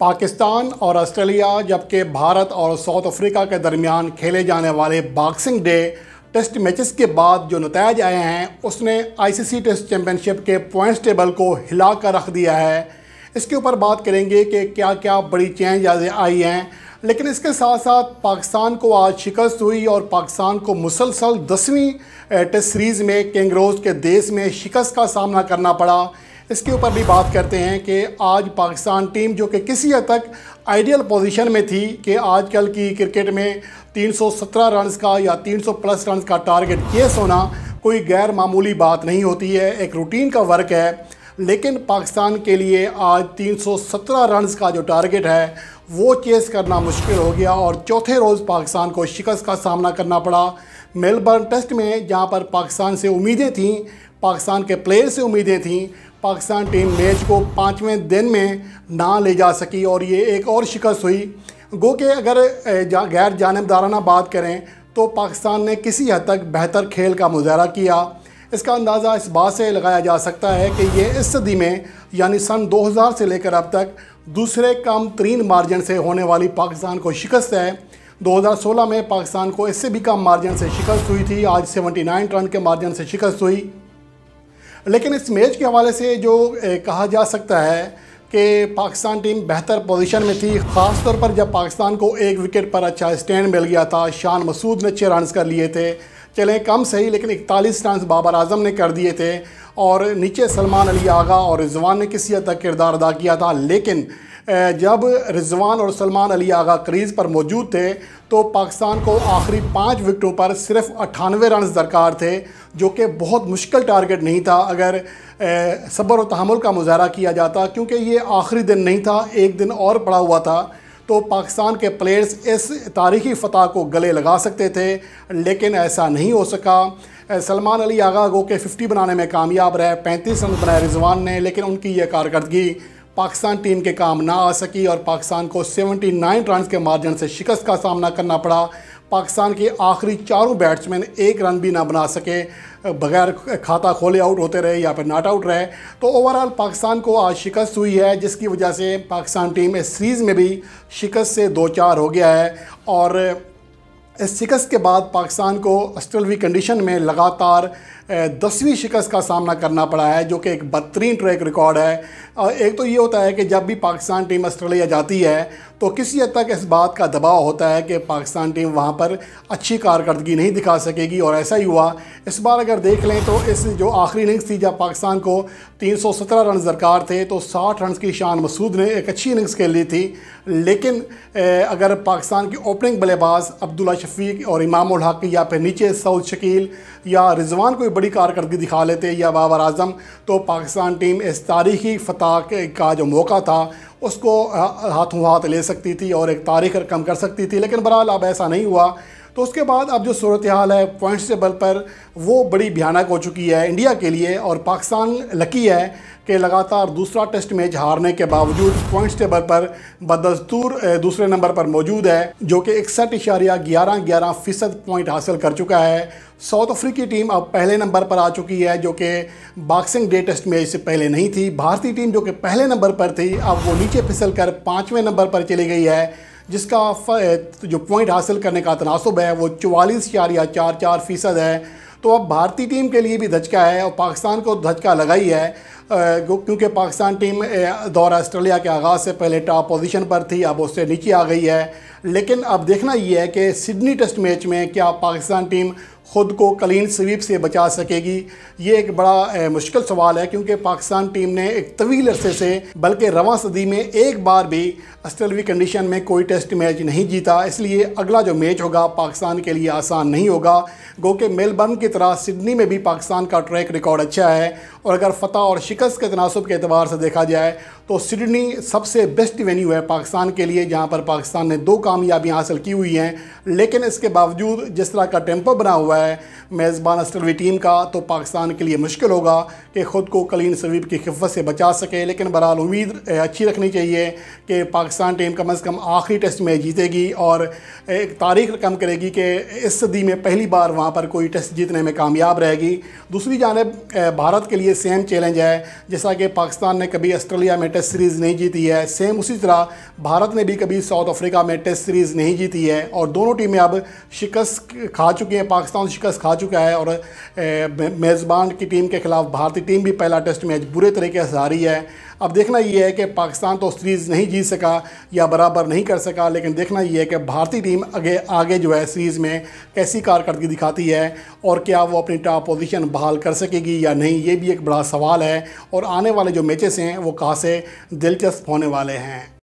पाकिस्तान और ऑस्ट्रेलिया जबकि भारत और साउथ अफ्रीका के दरमियान खेले जाने वाले बॉक्सिंग डे टेस्ट मैचेस के बाद जो नतज आए हैं उसने आईसीसी टेस्ट चैम्पियनशिप के पॉइंट्स टेबल को हिला कर रख दिया है इसके ऊपर बात करेंगे कि क्या क्या बड़ी चेंज आई हैं लेकिन इसके साथ साथ पाकिस्तान को आज शिकस्त हुई और पाकिस्तान को मुसलसल दसवीं टेस्ट सीरीज़ में कैंगरोज के देश में शिकस्त का सामना करना पड़ा इसके ऊपर भी बात करते हैं कि आज पाकिस्तान टीम जो कि किसी हद तक आइडियल पोजीशन में थी कि आजकल की क्रिकेट में 317 रन्स का या 300 प्लस रन्स का टारगेट ये सोना कोई गैर मामूली बात नहीं होती है एक रूटीन का वर्क है लेकिन पाकिस्तान के लिए आज 317 रन्स का जो टारगेट है वो चेस करना मुश्किल हो गया और चौथे रोज़ पाकिस्तान को शिकस्त का सामना करना पड़ा मेलबर्न टेस्ट में जहाँ पर पाकिस्तान से उम्मीदें थीं पाकिस्तान के प्लेयर से उम्मीदें थीं पाकिस्तान टीम मैच को पाँचवें दिन में ना ले जा सकी और ये एक और शिकस्त हुई गो के अगर जा, गैर जानबदाराना बात करें तो पाकिस्तान ने किसी हद तक बेहतर खेल का मुजाहरा किया इसका अंदाज़ा इस बात से लगाया जा सकता है कि ये इस सदी में यानी सन 2000 से लेकर अब तक दूसरे कम तरीन मार्जिन से होने वाली पाकिस्तान को शिकस्त है 2016 में पाकिस्तान को इससे भी कम मार्जिन से शिकस्त हुई थी आज 79 रन के मार्जिन से शिकस्त हुई लेकिन इस मैच के हवाले से जो कहा जा सकता है कि पाकिस्तान टीम बेहतर पोजीशन में थी ख़ास तौर पर जब पाकिस्तान को एक विकेट पर अच्छा स्टैंड मिल गया था शान मसूद ने छः रन कर लिए थे चले कम सही लेकिन इकतालीस रन बाबर आजम ने कर दिए थे और नीचे सलमान अली आगा और रिजवान ने किसी हद तक किरदार अदा किया था लेकिन जब रिजवान और सलमान अली आगा क्रीज़ पर मौजूद थे तो पाकिस्तान को आखिरी पाँच विकटों पर सिर्फ अट्ठानवे रन दरकार थे जो कि बहुत मुश्किल टारगेट नहीं था अगर सब्र और तहमुल का मुजाहरा किया जाता क्योंकि ये आखिरी दिन नहीं था एक दिन और पड़ा हुआ था तो पाकिस्तान के प्लेयर्स इस तारीखी फतह को गले लगा सकते थे लेकिन ऐसा नहीं हो सका सलमान अली आगा गो के 50 बनाने में कामयाब रहे 35 रन बनाए रिजवान ने लेकिन उनकी यह कारकर्दगी पाकिस्तान टीम के काम ना आ सकी और पाकिस्तान को 79 रन के मार्जिन से शिकस्त का सामना करना पड़ा पाकिस्तान के आखिरी चारों बैट्समैन एक रन भी ना बना सके बगैर खाता खोले आउट होते रहे या फिर नॉट आउट रहे तो ओवरऑल पाकिस्तान को आज शिकस्त हुई है जिसकी वजह से पाकिस्तान टीम इस सीरीज़ में भी शिकस्त से दो चार हो गया है और इस शिकस्त के बाद पाकिस्तान को अस्टलवी कंडीशन में लगातार दसवीं शिकस्त का सामना करना पड़ा है जो कि एक बदतरीन ट्रैक रिकॉर्ड है एक तो ये होता है कि जब भी पाकिस्तान टीम ऑस्ट्रेलिया जाती है तो किसी हद तक इस बात का दबाव होता है कि पाकिस्तान टीम वहाँ पर अच्छी कारकर्दगी नहीं दिखा सकेगी और ऐसा ही हुआ इस बार अगर देख लें तो इस जो आखिरी इनिंग्स थी जब पाकिस्तान को 317 रन दरकार थे तो 60 रन की शान मसूद ने एक अच्छी इनिंग्स खेल ली थी लेकिन अगर पाकिस्तान की ओपनिंग बल्लेबाज अब्दुल्ला शफीक और इमाम हक या फिर नीचे सऊद शकील या रिजवान कोई बड़ी कारकर्दगी दिखा लेते या बाबर अजम तो पाकिस्तान टीम इस तारीखी फतह का जो मौका था उसको हाथों हाथ ले सकती थी और एक तारीख रकम कर सकती थी लेकिन बहरहाल अब ऐसा नहीं हुआ तो उसके बाद अब जो सूरत हाल है पॉइंट्स टेबल पर वो बड़ी भयानक हो चुकी है इंडिया के लिए और पाकिस्तान लकी है कि लगातार दूसरा टेस्ट मैच हारने के बावजूद पॉइंट्स टेबल पर बदस्तूर दूसरे नंबर पर मौजूद है जो कि इकसठ इशारिया ग्यारह ग्यारह फ़ीसद पॉइंट हासिल कर चुका है साउथ अफ्रीकी टीम अब पहले नंबर पर आ चुकी है जो कि बॉक्सिंग डे टेस्ट मैच से पहले नहीं थी भारतीय टीम जो कि पहले नंबर पर थी अब वो नीचे फिसल कर पाँचवें नंबर पर चली गई है जिसका जो पॉइंट हासिल करने का तनासब है वो चवालीस चार या चार चार फ़ीसद है तो अब भारतीय टीम के लिए भी धचका है और पाकिस्तान को धचका लगा ही है क्योंकि पाकिस्तान टीम दौर ऑस्ट्रेलिया के आगाज़ से पहले टॉप पोजीशन पर थी अब उससे नीचे आ गई है लेकिन अब देखना ये है कि सिडनी टेस्ट मैच में क्या पाकिस्तान टीम ख़ुद को क्लीन स्वीप से बचा सकेगी ये एक बड़ा मुश्किल सवाल है क्योंकि पाकिस्तान टीम ने एक तवील अरसे से बल्कि रवा सदी में एक बार भी अस्टलवी कंडीशन में कोई टेस्ट मैच नहीं जीता इसलिए अगला जो मैच होगा पाकिस्तान के लिए आसान नहीं होगा गो के मेलबर्न की तरह सिडनी में भी पाकिस्तान का ट्रैक रिकॉर्ड अच्छा है और अगर फतह और शिकस्त के तनासब के अतबार से देखा जाए तो सिडनी सबसे बेस्ट वेन्यू है पाकिस्तान के लिए जहाँ पर पाकिस्तान ने दो कामयाबियाँ हासिल की हुई हैं लेकिन इसके बावजूद जिस तरह का टेम्पो बना हुआ है मेज़बान ऑस्ट्रेलवी टीम का तो पाकिस्तान के लिए मुश्किल होगा कि ख़ुद को कलीन सवीप की खिफत से बचा सके लेकिन बहरहाल उम्मीद अच्छी रखनी चाहिए कि पाकिस्तान टीम कम अज़ कम आखिरी टेस्ट में जीतेगी और एक तारीख कम करेगी कि इस सदी में पहली बार वहाँ पर कोई टेस्ट जीतने में कामयाब रहेगी दूसरी जानब भारत के लिए सेम चैलेंज है जैसा कि पाकिस्तान ने कभी आस्ट्रेलिया में टेस्ट टेस्ट सीरीज़ नहीं जीती है सेम उसी तरह भारत ने भी कभी साउथ अफ्रीका में टेस्ट सीरीज़ नहीं जीती है और दोनों टीमें अब शिकस्त खा चुकी हैं पाकिस्तान शिकस्त खा चुका है और मेज़बान की टीम के खिलाफ भारतीय टीम भी पहला टेस्ट मैच बुरे तरीके से हारी है अब देखना ये है कि पाकिस्तान तो सीरीज़ नहीं जीत सका या बराबर नहीं कर सका लेकिन देखना ये है कि भारतीय टीम आगे आगे जो है सीरीज़ में कैसी कारकर्दगी दिखाती है और क्या वो अपनी टॉप पोजीशन बहाल कर सकेगी या नहीं ये भी एक बड़ा सवाल है और आने वाले जो मैचेस हैं वो कहाँ से दिलचस्प होने वाले हैं